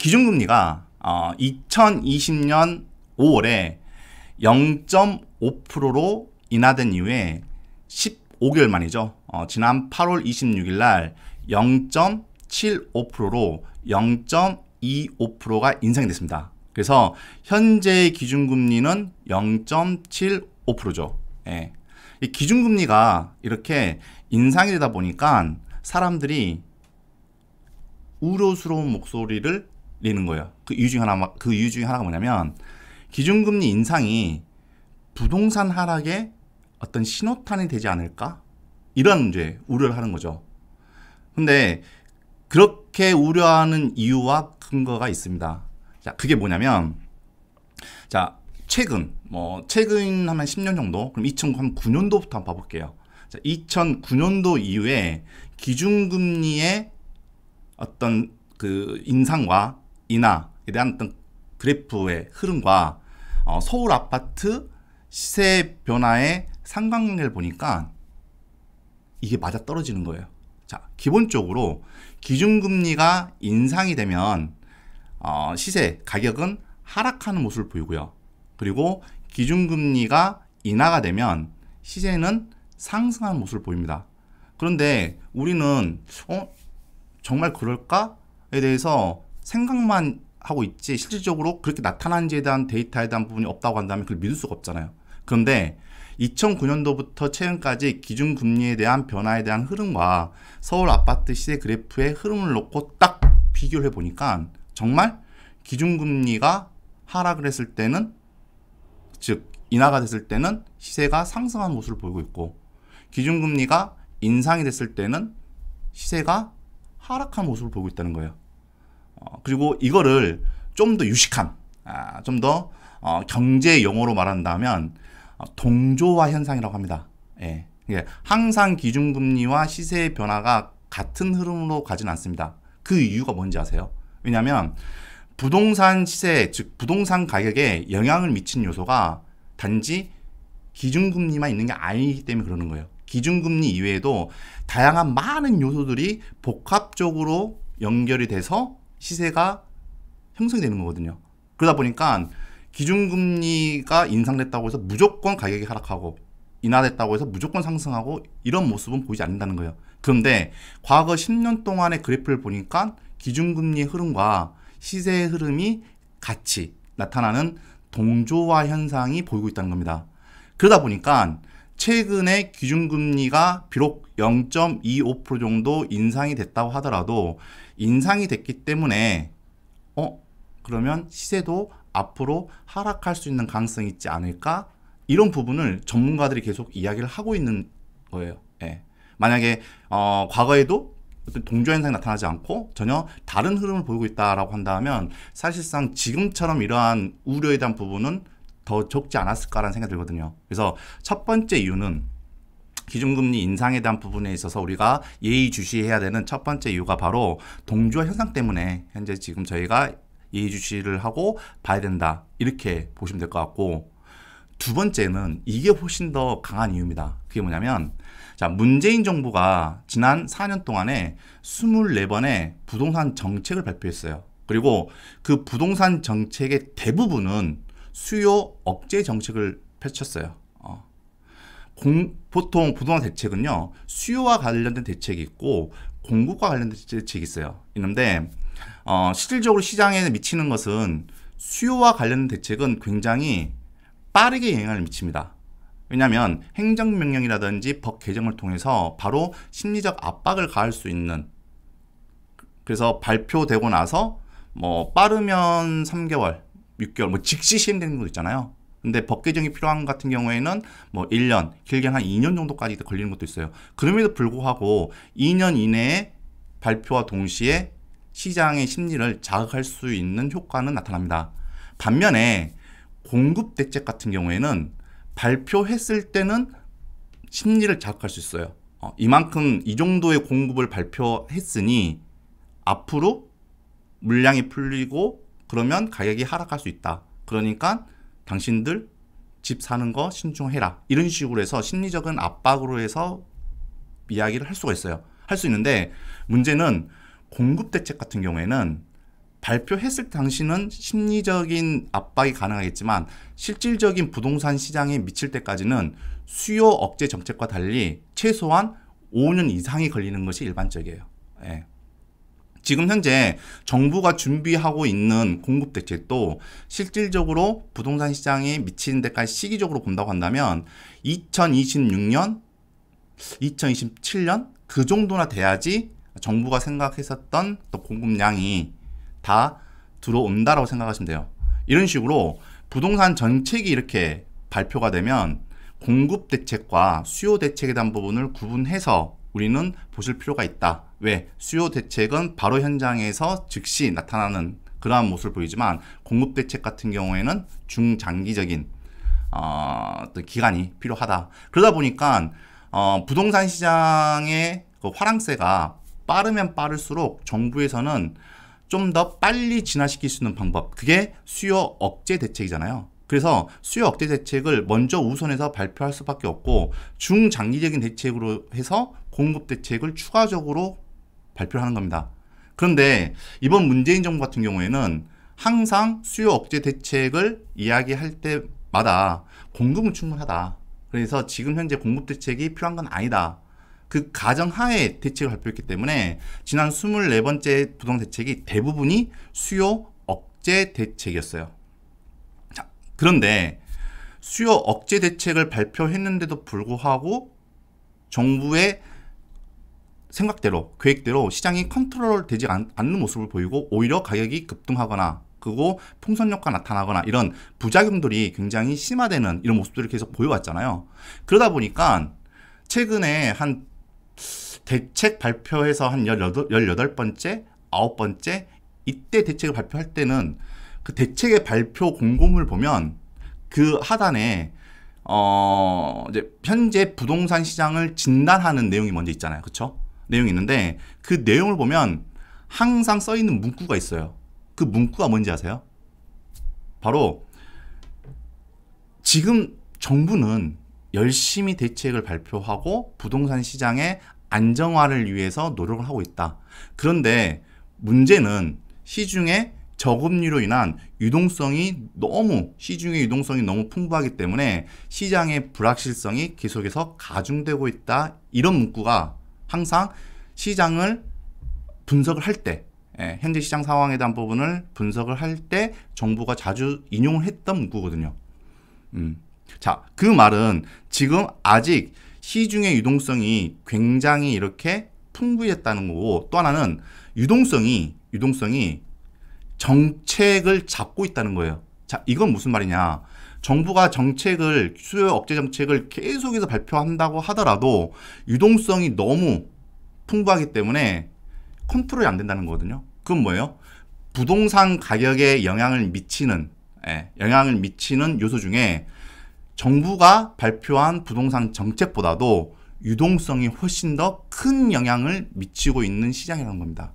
기준금리가 어, 2020년 5월에 0.5%로 인하된 이후에 15개월 만이죠. 어, 지난 8월 26일 날 0.75%로 0.25%가 인상이 됐습니다. 그래서 현재의 기준금리는 0.75%죠. 예. 이 기준금리가 이렇게 인상이 되다 보니까 사람들이 우려스러운 목소리를 걸리는 거예요. 그 이유 중 하나 그 이유 중 하나가 뭐냐면 기준금리 인상이 부동산 하락의 어떤 신호탄이 되지 않을까 이런 이제 우려를 하는 거죠. 근데 그렇게 우려하는 이유와 근거가 있습니다. 자, 그게 뭐냐면 자, 최근 뭐 최근 한 10년 정도 그럼 2009년도부터 한번 봐볼게요. 자, 2009년도 이후에 기준금리의 어떤 그 인상과 인하에 대한 어떤 그래프의 흐름과 어, 서울 아파트 시세 변화의 상관관계를 보니까 이게 맞아 떨어지는 거예요. 자, 기본적으로 기준금리가 인상이 되면 어, 시세 가격은 하락하는 모습을 보이고요. 그리고 기준금리가 인하가 되면 시세는 상승하는 모습을 보입니다. 그런데 우리는 어 정말 그럴까에 대해서 생각만 하고 있지 실질적으로 그렇게 나타난지에 대한 데이터에 대한 부분이 없다고 한다면 그걸 믿을 수가 없잖아요. 그런데 2009년도부터 최근까지 기준금리에 대한 변화에 대한 흐름과 서울 아파트 시세 그래프의 흐름을 놓고 딱 비교를 해보니까 정말 기준금리가 하락을 했을 때는 즉 인하가 됐을 때는 시세가 상승한 모습을 보이고 있고 기준금리가 인상이 됐을 때는 시세가 하락한 모습을 보고 있다는 거예요. 어, 그리고 이거를 좀 더 유식한, 아, 좀더 어, 경제 용어로 말한다면 어, 동조화 현상이라고 합니다. 예. 항상 기준금리와 시세의 변화가 같은 흐름으로 가진 않습니다. 그 이유가 뭔지 아세요? 왜냐하면 부동산 시세, 즉 부동산 가격에 영향을 미친 요소가 단지 기준금리만 있는 게 아니기 때문에 그러는 거예요. 기준금리 이외에도 다양한 많은 요소들이 복합적으로 연결이 돼서 시세가 형성되는 거거든요. 그러다 보니까 기준금리가 인상됐다고 해서 무조건 가격이 하락하고 인하됐다고 해서 무조건 상승하고 이런 모습은 보이지 않는다는 거예요. 그런데 과거 10년 동안의 그래프를 보니까 기준금리의 흐름과 시세의 흐름이 같이 나타나는 동조화 현상이 보이고 있다는 겁니다. 그러다 보니까 최근에 기준금리가 비록 0.25% 정도 인상이 됐다고 하더라도 인상이 됐기 때문에 어 그러면 시세도 앞으로 하락할 수 있는 가능성이 있지 않을까 이런 부분을 전문가들이 계속 이야기를 하고 있는 거예요. 예. 만약에 어, 과거에도 어떤 동조 현상이 나타나지 않고 전혀 다른 흐름을 보이고 있다라고 한다면 사실상 지금처럼 이러한 우려에 대한 부분은 더 적지 않았을까라는 생각이 들거든요. 그래서 첫 번째 이유는 기준금리 인상에 대한 부분에 있어서 우리가 예의주시해야 되는 첫 번째 이유가 바로 동조화 현상 때문에 현재 지금 저희가 예의주시를 하고 봐야 된다. 이렇게 보시면 될 것 같고 두 번째는 이게 훨씬 더 강한 이유입니다. 그게 뭐냐면 자, 문재인 정부가 지난 4년 동안에 24번의 부동산 정책을 발표했어요. 그리고 그 부동산 정책의 대부분은 수요 억제 정책을 펼쳤어요. 어. 공, 보통 부동산 대책은요 수요와 관련된 대책이 있고 공급과 관련된 대책이 있어요. 있는데 어, 실질적으로 시장에 미치는 것은 수요와 관련된 대책은 굉장히 빠르게 영향을 미칩니다. 왜냐하면 행정명령이라든지 법 개정을 통해서 바로 심리적 압박을 가할 수 있는 그, 그래서 발표되고 나서 뭐 빠르면 3개월 6개월 뭐 즉시 시행되는 것도 있잖아요. 근데 법 개정이 필요한 같은 경우에는 뭐 1년, 길게는 한 2년 정도까지 걸리는 것도 있어요. 그럼에도 불구하고 2년 이내에 발표와 동시에 시장의 심리를 자극할 수 있는 효과는 나타납니다. 반면에 공급 대책 같은 경우에는 발표했을 때는 심리를 자극할 수 있어요. 어, 이만큼 이 정도의 공급을 발표했으니 앞으로 물량이 풀리고 그러면 가격이 하락할 수 있다. 그러니까 당신들 집 사는 거 신중해라. 이런 식으로 해서 심리적인 압박으로 해서 이야기를 할 수가 있어요. 할 수 있는데 문제는 공급 대책 같은 경우에는 발표했을 당시는 심리적인 압박이 가능하겠지만 실질적인 부동산 시장에 미칠 때까지는 수요 억제 정책과 달리 최소한 5년 이상이 걸리는 것이 일반적이에요. 예. 지금 현재 정부가 준비하고 있는 공급 대책도 실질적으로 부동산 시장에 미치는 데까지 시기적으로 본다고 한다면 2026년, 2027년 그 정도나 돼야지 정부가 생각했었던 또 공급량이 다 들어온다라고 생각하시면 돼요. 이런 식으로 부동산 정책이 이렇게 발표가 되면 공급 대책과 수요 대책에 대한 부분을 구분해서 우리는 보실 필요가 있다. 왜? 수요 대책은 바로 현장에서 즉시 나타나는 그러한 모습을 보이지만 공급 대책 같은 경우에는 중장기적인 어, 기간이 필요하다. 그러다 보니까 어, 부동산 시장의 그 화랑세가 빠르면 빠를수록 정부에서는 좀 더 빨리 진화시킬 수 있는 방법 그게 수요 억제 대책이잖아요. 그래서 수요 억제 대책을 먼저 우선해서 발표할 수밖에 없고 중장기적인 대책으로 해서 공급 대책을 추가적으로 발표하는 겁니다. 그런데 이번 문재인 정부 같은 경우에는 항상 수요 억제 대책을 이야기할 때마다 공급은 충분하다. 그래서 지금 현재 공급 대책이 필요한 건 아니다. 그 가정 하에 대책을 발표했기 때문에 지난 24번째 부동 대책이 대부분이 수요 억제 대책이었어요. 그런데 수요 억제 대책을 발표했는데도 불구하고 정부의 생각대로 계획대로 시장이 컨트롤 되지 않, 는 모습을 보이고 오히려 가격이 급등하거나 그리고 풍선 효과 나타나거나 이런 부작용들이 굉장히 심화되는 이런 모습들을 계속 보여왔잖아요. 그러다 보니까 최근에 한 대책 발표해서한 열여덟 번째 9 번째 이때 대책을 발표할 때는 그 대책의 발표 공고문을 보면 그 하단에 어 이제 현재 부동산 시장을 진단하는 내용이 먼저 있잖아요. 그렇죠? 내용이 있는데 그 내용을 보면 항상 써 있는 문구가 있어요. 그 문구가 뭔지 아세요? 바로 지금 정부는 열심히 대책을 발표하고 부동산 시장의 안정화를 위해서 노력을 하고 있다. 그런데 문제는 시중에 저금리로 인한 유동성이 너무 시중의 유동성이 너무 풍부하기 때문에 시장의 불확실성이 계속해서 가중되고 있다. 이런 문구가 항상 시장을 분석을 할때 예, 현재 시장 상황에 대한 부분을 분석을 할 때 정부가 자주 인용을 했던 문구거든요. 음. 자, 그 말은 지금 아직 시중의 유동성이 굉장히 이렇게 풍부했다는 거고 또 하나는 유동성이 유동성이 정책을 잡고 있다는 거예요. 자, 이건 무슨 말이냐. 정부가 정책을 수요 억제 정책을 계속해서 발표한다고 하더라도 유동성이 너무 풍부하기 때문에 컨트롤이 안 된다는 거거든요. 그건 뭐예요? 부동산 가격에 영향을 미치는 예, 영향을 미치는 요소 중에 정부가 발표한 부동산 정책보다도 유동성이 훨씬 더 큰 영향을 미치고 있는 시장이라는 겁니다.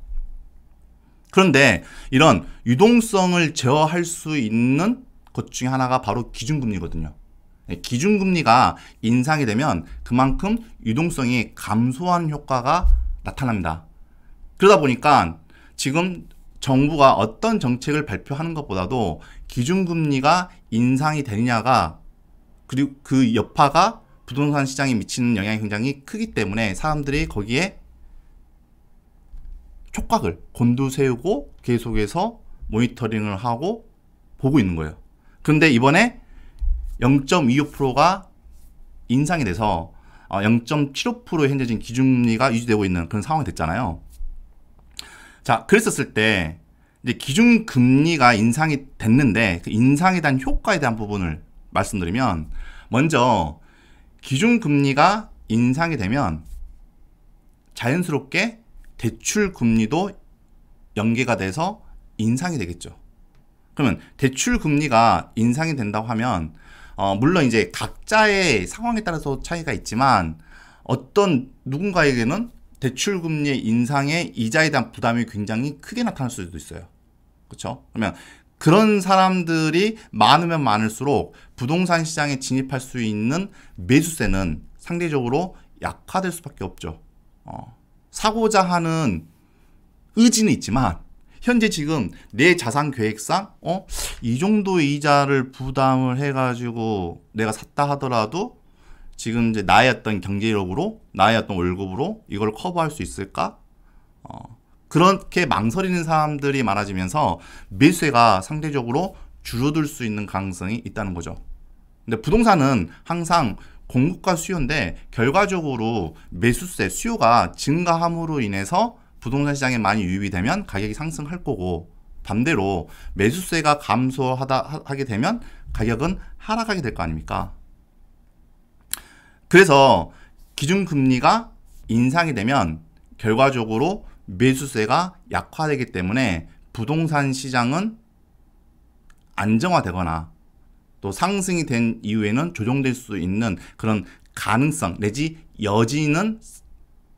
그런데 이런 유동성을 제어할 수 있는 것 중에 하나가 바로 기준금리거든요. 예, 기준금리가 인상이 되면 그만큼 유동성이 감소한 효과가 나타납니다. 그러다 보니까 지금 정부가 어떤 정책을 발표하는 것보다도 기준금리가 인상이 되느냐가 그리고 그 여파가 부동산 시장에 미치는 영향이 굉장히 크기 때문에 사람들이 거기에 촉각을 곤두세우고 계속해서 모니터링을 하고 보고 있는 거예요. 근데 이번에 0.26%가 인상이 돼서 0.75% 현재 지금 기준리가 금 유지되고 있는 그런 상황이 됐잖아요. 자, 그랬었을 때 이제 기준 금리가 인상이 됐는데 그 인상에 대한 효과에 대한 부분을 말씀드리면 먼저 기준 금리가 인상이 되면 자연스럽게 대출 금리도 연계가 돼서 인상이 되겠죠. 그러면 대출 금리가 인상이 된다고 하면 어, 물론 이제 각자의 상황에 따라서 차이가 있지만 어떤 누군가에게는 대출 금리의 인상에 이자에 대한 부담이 굉장히 크게 나타날 수도 있어요. 그렇죠? 그러면 그런 사람들이 많으면 많을수록 부동산 시장에 진입할 수 있는 매수세는 상대적으로 약화될 수밖에 없죠. 어. 사고자 하는 의지는 있지만 현재 지금 내 자산 계획상 어이 정도의 이자를 부담을 해가지고 내가 샀다 하더라도 지금 이제 나의 어떤 경제력으로 나의 어떤 월급으로 이걸 커버할 수 있을까? 어, 그렇게 망설이는 사람들이 많아지면서 밀세가 상대적으로 줄어들 수 있는 가능성이 있다는 거죠. 근데 부동산은 항상 공급과 수요인데 결과적으로 매수세 수요가 증가함으로 인해서 부동산 시장에 많이 유입이 되면 가격이 상승할 거고 반대로 매수세가 감소하게 되면 가격은 하락하게 될 거 아닙니까? 그래서 기준금리가 인상이 되면 결과적으로 매수세가 약화되기 때문에 부동산 시장은 안정화되거나 또 상승이 된 이후에는 조정될 수 있는 그런 가능성 내지 여지는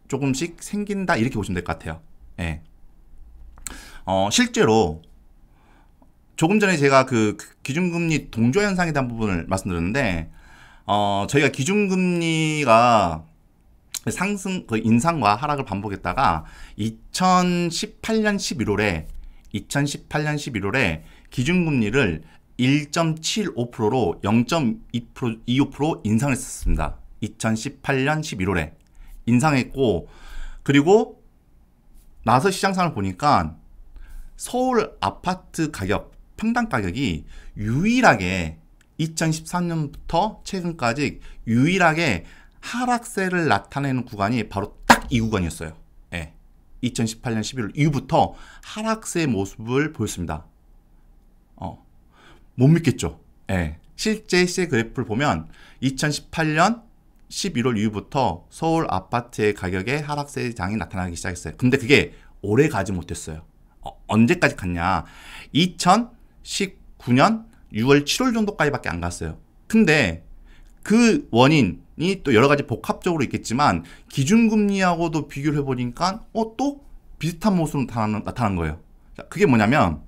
조금씩 생긴다 이렇게 보시면 될 것 같아요. 예. 어, 실제로 조금 전에 제가 그 기준금리 동조 현상에 대한 부분을 말씀드렸는데 어, 저희가 기준금리가 상승 그 인상과 하락을 반복했다가 2018년 11월에 2018년 11월에 기준금리를 1.75%로 0.25% 인상했었습니다. 을 2018년 11월에 인상했고 그리고 나서 시장상을 보니까 서울 아파트 가격 평당 가격이 유일하게 2013년부터 최근까지 유일하게 하락세를 나타내는 구간이 바로 딱 이 구간이었어요. 예. 2018년 11월 이후부터 하락세 모습을 보였습니다. 어. 못 믿겠죠. 예. 실제 시세 그래프를 보면 2018년 11월 이후부터 서울 아파트의 가격에 하락세 장이 나타나기 시작했어요. 근데 그게 오래 가지 못했어요. 어, 언제까지 갔냐? 2019년 6월 7월 정도까지밖에 안 갔어요. 근데 그 원인이 또 여러 가지 복합적으로 있겠지만 기준금리하고도 비교를 해보니까 어또 비슷한 모습으로 나타난, 나타난 거예요. 그게 뭐냐면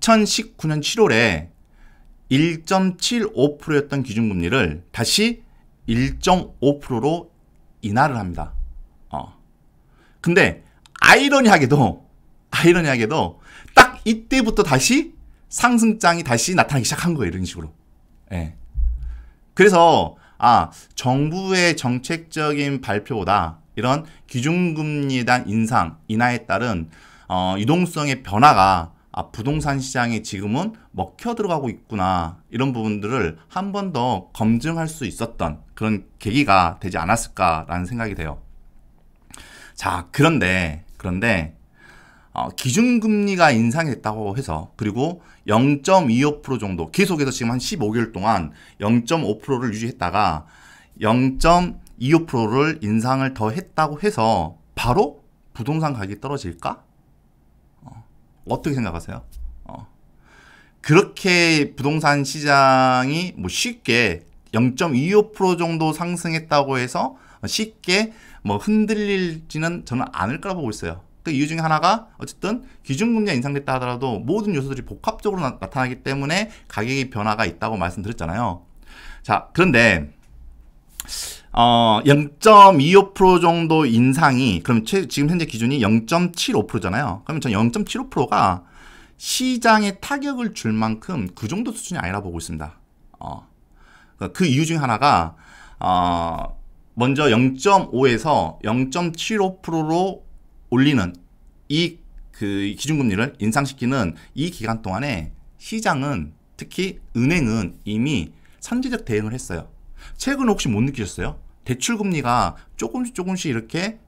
2019년 7월에 1.75%였던 기준금리를 다시 1.5%로 인하를 합니다. 어. 근데 아이러니하게도 아이러니하게도 딱 이때부터 다시 상승장이 다시 나타나기 시작한 거예요. 이런 식으로. 예. 그래서 아 정부의 정책적인 발표보다 이런 기준금리에 대한 인상 인하에 따른 어, 유동성의 변화가 아, 부동산 시장이 지금은 먹혀 들어가고 있구나 이런 부분들을 한 번 더 검증할 수 있었던 그런 계기가 되지 않았을까라는 생각이 돼요. 자 그런데 그런데 어, 기준금리가 인상이 됐다고 해서 그리고 0.25% 정도 계속해서 지금 한 15개월 동안 0.5%를 유지했다가 0.25%를 인상을 더 했다고 해서 바로 부동산 가격이 떨어질까? 어떻게 생각하세요? 어. 그렇게 부동산 시장이 뭐 쉽게 0.25% 정도 상승했다고 해서 쉽게 뭐 흔들릴지는 저는 않을 거라 보고 있어요. 그 이유 중에 하나가 어쨌든 기준금리가 인상됐다 하더라도 모든 요소들이 복합적으로 나, 타나기 때문에 가격의 변화가 있다고 말씀드렸잖아요. 자, 그런데 어, 0.25% 정도 인상이 그럼 최, 지금 현재 기준이 0.75%잖아요. 그러면 전 0.75%가 시장에 타격을 줄 만큼 그 정도 수준이 아니라 보고 있습니다. 어. 그러니까 그 이유 중 하나가 어, 먼저 0.5에서 0.75%로 올리는 이 그 기준금리를 인상시키는 이 기간 동안에 시장은 특히 은행은 이미 선제적 대응을 했어요. 최근 혹시 못 느끼셨어요? 대출금리가 조금씩 조금씩 이렇게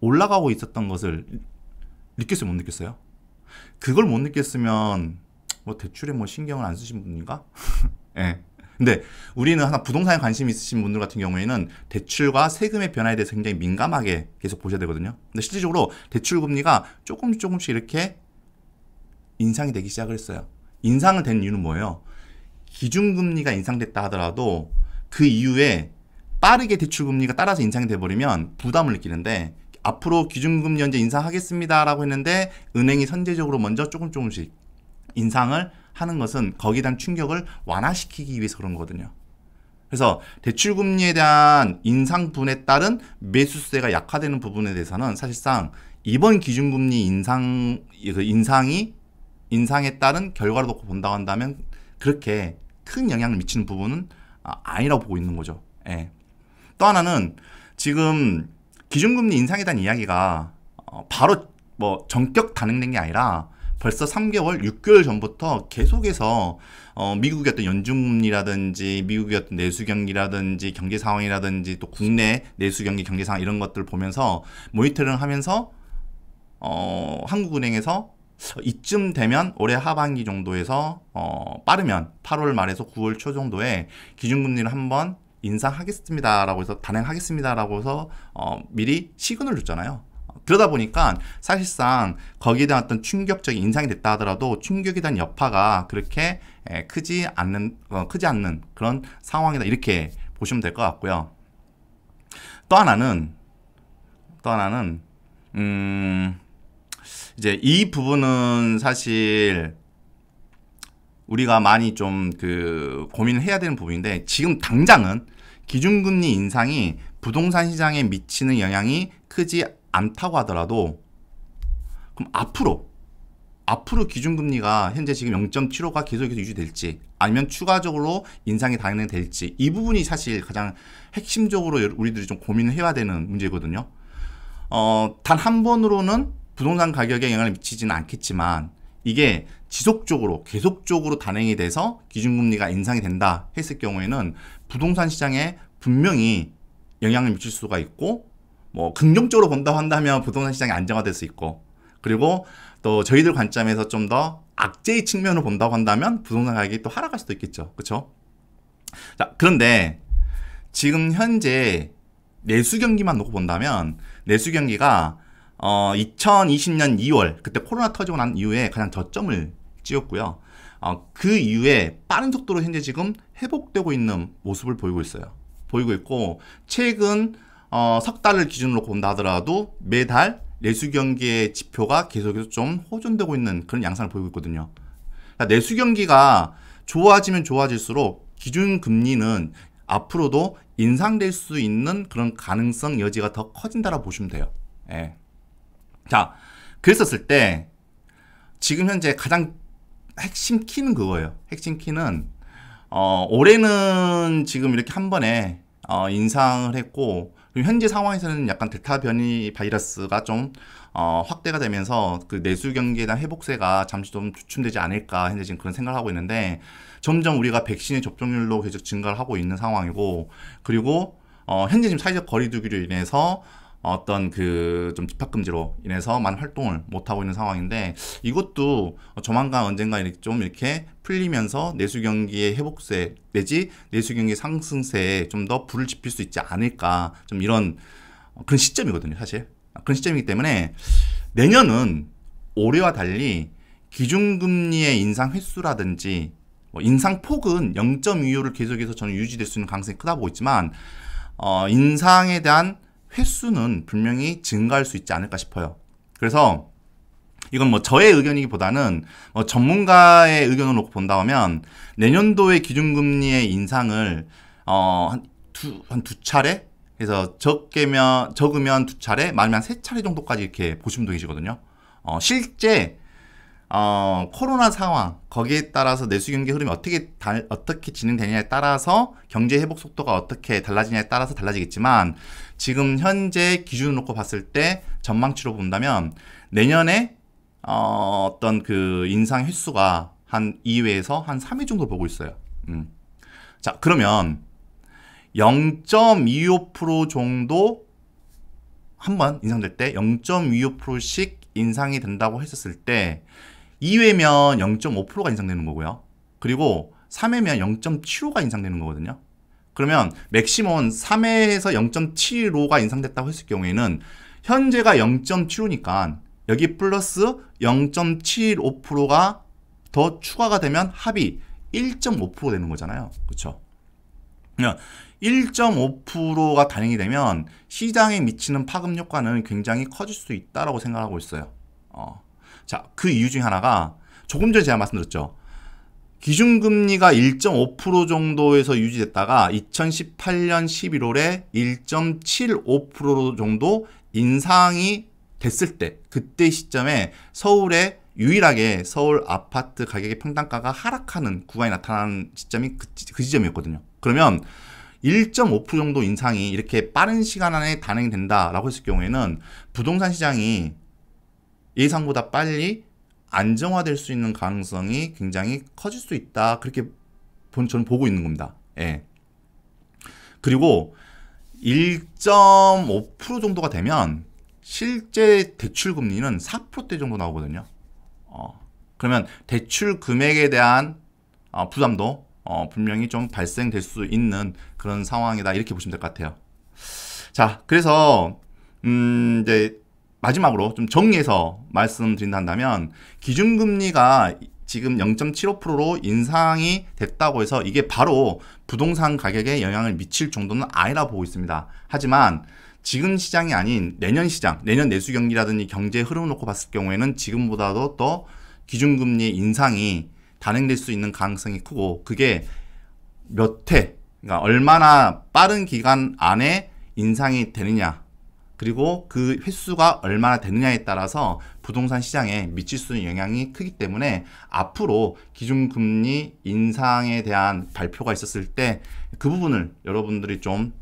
올라가고 있었던 것을 느꼈어요? 못 느꼈어요? 그걸 못 느꼈으면 뭐 대출에 뭐 신경을 안 쓰신 분인가? 예. 네. 근데 우리는 하나 부동산에 관심 있으신 분들 같은 경우에는 대출과 세금의 변화에 대해서 굉장히 민감하게 계속 보셔야 되거든요. 근데 실질적으로 대출 금리가 조금씩 조금씩 이렇게 인상이 되기 시작을 했어요. 인상을 된 이유는 뭐예요? 기준금리가 인상됐다 하더라도 그 이후에 빠르게 대출 금리가 따라서 인상돼 버리면 부담을 느끼는데 앞으로 기준금리 언제 인상하겠습니다라고 했는데 은행이 선제적으로 먼저 조금 조금씩 인상을 하는 것은 거기에 대한 충격을 완화시키기 위해서 그런 거거든요. 그래서 대출금리에 대한 인상분에 따른 매수세가 약화되는 부분에 대해서는 사실상 이번 기준금리 인상, 그 인상이, 인상에 따른 결과를 놓고 본다고 한다면 그렇게 큰 영향을 미치는 부분은 아, 아니라고 보고 있는 거죠. 예. 또 하나는 지금 기준금리 인상에 대한 이야기가 어, 바로 뭐 전격 단행된 게 아니라 벌써 3개월, 6개월 전부터 계속해서 어, 미국의 어떤 연준금라든지 미국의 어떤 내수경기라든지 경제 상황이라든지 또 국내 내수경기 경제 상황 이런 것들 을 보면서 모니터링 하면서 어, 한국은행에서 이쯤 되면 올해 하반기 정도에서 어, 빠르면 8월 말에서 9월 초 정도에 기준금리를 한번 인상하겠습니다라고 해서 단행하겠습니다라고 해서 어, 미리 시그널 줬잖아요. 그러다 보니까 사실상 거기에 대한 어떤 충격적인 인상이 됐다 하더라도 충격에 대한 여파가 그렇게 예, 크지 않는 어, 크지 않는 그런 상황이다 이렇게 보시면 될 것 같고요. 또 하나는 또 하나는 음. 이제 이 부분은 사실 우리가 많이 좀 그 고민을 해야 되는 부분인데 지금 당장은 기준금리 인상이 부동산 시장에 미치는 영향이 크지 않다고 하더라도 그럼 앞으로 앞으로 기준금리가 현재 지금 0.75가 계속해서 유지될지 아니면 추가적으로 인상이 단행될지 이 부분이 사실 가장 핵심적으로 우리들이 좀 고민을 해야 되는 문제거든요. 어, 단 한 번으로는 부동산 가격에 영향을 미치지는 않겠지만 이게 지속적으로 계속적으로 단행이 돼서 기준금리가 인상이 된다 했을 경우에는 부동산 시장에 분명히 영향을 미칠 수가 있고 뭐 긍정적으로 본다 한다면 부동산 시장이 안정화될 수 있고 그리고 또 저희들 관점에서 좀 더 악재의 측면을 본다고 한다면 부동산 가격이 또 하락할 수도 있겠죠 그렇죠 자 그런데 지금 현재 내수 경기만 놓고 본다면 내수 경기가 어, 2020년 2월 그때 코로나 터지고 난 이후에 가장 저점을 찍었고요. 어, 그 이후에 빠른 속도로 현재 지금 회복되고 있는 모습을 보이고 있어요. 보이고 있고 최근 어, 석 달을 기준으로 본다 하더라도 매달 내수 경기의 지표가 계속해서 좀 호전되고 있는 그런 양상을 보이고 있거든요. 그러니까 내수 경기가 좋아지면 좋아질수록 기준 금리는 앞으로도 인상될 수 있는 그런 가능성 여지가 더 커진다라 고 보시면 돼요. 예. 자, 그랬었을 때 지금 현재 가장 핵심 키는 그거예요. 핵심 키는 어, 올해는 지금 이렇게 한 번에 어, 인상을 했고 현재 상황에서는 약간 델타 변이 바이러스가 좀 어, 확대가 되면서 그 내수 경기에 대한 회복세가 잠시 좀 주춤되지 않을까 현재 지금 그런 생각을 하고 있는데 점점 우리가 백신의 접종률로 계속 증가를 하고 있는 상황이고 그리고 어, 현재 지금 사회적 거리두기로 인해서 어떤 그 좀 집합 금지로 인해서 많은 활동을 못 하고 있는 상황인데 이것도 조만간 언젠가 이렇게 좀 이렇게 풀리면서 내수 경기의 회복세 내지 내수 경기 상승세에 좀 더 불을 지필 수 있지 않을까 좀 이런 그런 시점이거든요 사실 그런 시점이기 때문에 내년은 올해와 달리 기준금리의 인상 횟수라든지 뭐 인상 폭은 0.25를 계속해서 저는 유지될 수 있는 가능성이 크다 보고 있지만 어 인상에 대한 횟수는 분명히 증가할 수 있지 않을까 싶어요. 그래서 이건 뭐 저의 의견이기보다는 뭐 전문가의 의견을 놓고 본다면 내년도의 기준금리의 인상을 어한 두 차례 그래서 적게면 적으면 두 차례, 많으면 세 차례 정도까지 이렇게 보시면 되시거든요. 어, 실제 어, 코로나 상황 거기에 따라서 내수 경기 흐름이 어떻게 달, 어떻게 진행되느냐에 따라서 경제 회복 속도가 어떻게 달라지냐에 따라서 달라지겠지만 지금 현재 기준을 놓고 봤을 때 전망치로 본다면 내년에 어, 어떤 그 인상 횟수가 한 2회에서 한 3회 정도 보고 있어요. 음. 자 그러면 0.25% 정도 한 번 인상될 때 0.25%씩 인상이 된다고 했었을 때 2회면 0.5%가 인상되는 거고요. 그리고 3회면 0.75가 인상되는 거거든요. 그러면 맥시몬 3회에서 0.75가 인상됐다고 했을 경우에는 현재가 0.75니까 여기 플러스 0.75%가 더 추가가 되면 합이 1.5% 되는 거잖아요. 그렇죠? 1.5%가 그러니까 단행이 되면 시장에 미치는 파급 효과는 굉장히 커질 수 있다라고 생각하고 있어요. 어. 자, 그 이유 중에 하나가 조금 전에 제가 말씀드렸죠. 기준금리가 1.5% 정도에서 유지됐다가 2018년 11월에 1.75% 정도 인상이 됐을 때 그때 시점에 서울에 유일하게 서울 아파트 가격의 평당가가 하락하는 구간이 나타난 시점이 그, 그 지점이었거든요. 그러면 1.5% 정도 인상이 이렇게 빠른 시간 안에 단행된다라고 했을 경우에는 부동산 시장이 예상보다 빨리 안정화될 수 있는 가능성이 굉장히 커질 수 있다. 그렇게 본, 저는 보고 있는 겁니다. 예. 그리고 1.5% 정도가 되면 실제 대출 금리는 4%대 정도 나오거든요. 어, 그러면 대출 금액에 대한 어, 부담도 어, 분명히 좀 발생될 수 있는 그런 상황이다 이렇게 보시면 될 것 같아요. 자, 그래서 음, 이제 마지막으로 좀 정리해서 말씀드린다면 기준금리가 지금 0.75%로 인상이 됐다고 해서 이게 바로 부동산 가격에 영향을 미칠 정도는 아니라 보고 있습니다. 하지만 지금 시장이 아닌 내년 시장, 내년 내수 경기라든지 경제 흐름을 놓고 봤을 경우에는 지금보다도 더 기준금리 인상이 단행될 수 있는 가능성이 크고 그게 몇 해, 그러니까 얼마나 빠른 기간 안에 인상이 되느냐 그리고 그 횟수가 얼마나 되느냐에 따라서 부동산 시장에 미칠 수 있는 영향이 크기 때문에 앞으로 기준금리 인상에 대한 발표가 있었을 때 그 부분을 여러분들이 좀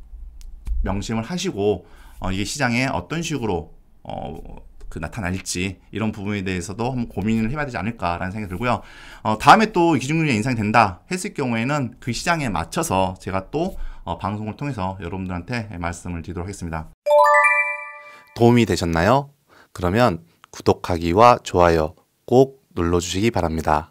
명심을 하시고 어, 이게 시장에 어떤 식으로 어, 그 나타날지 이런 부분에 대해서도 한번 고민을 해봐야 되지 않을까라는 생각이 들고요. 어, 다음에 또 기준금리가 인상된다 했을 경우에는 그 시장에 맞춰서 제가 또 어, 방송을 통해서 여러분들한테 말씀을 드리도록 하겠습니다. 도움이 되셨나요? 그러면 구독하기와 좋아요 꼭 눌러주시기 바랍니다.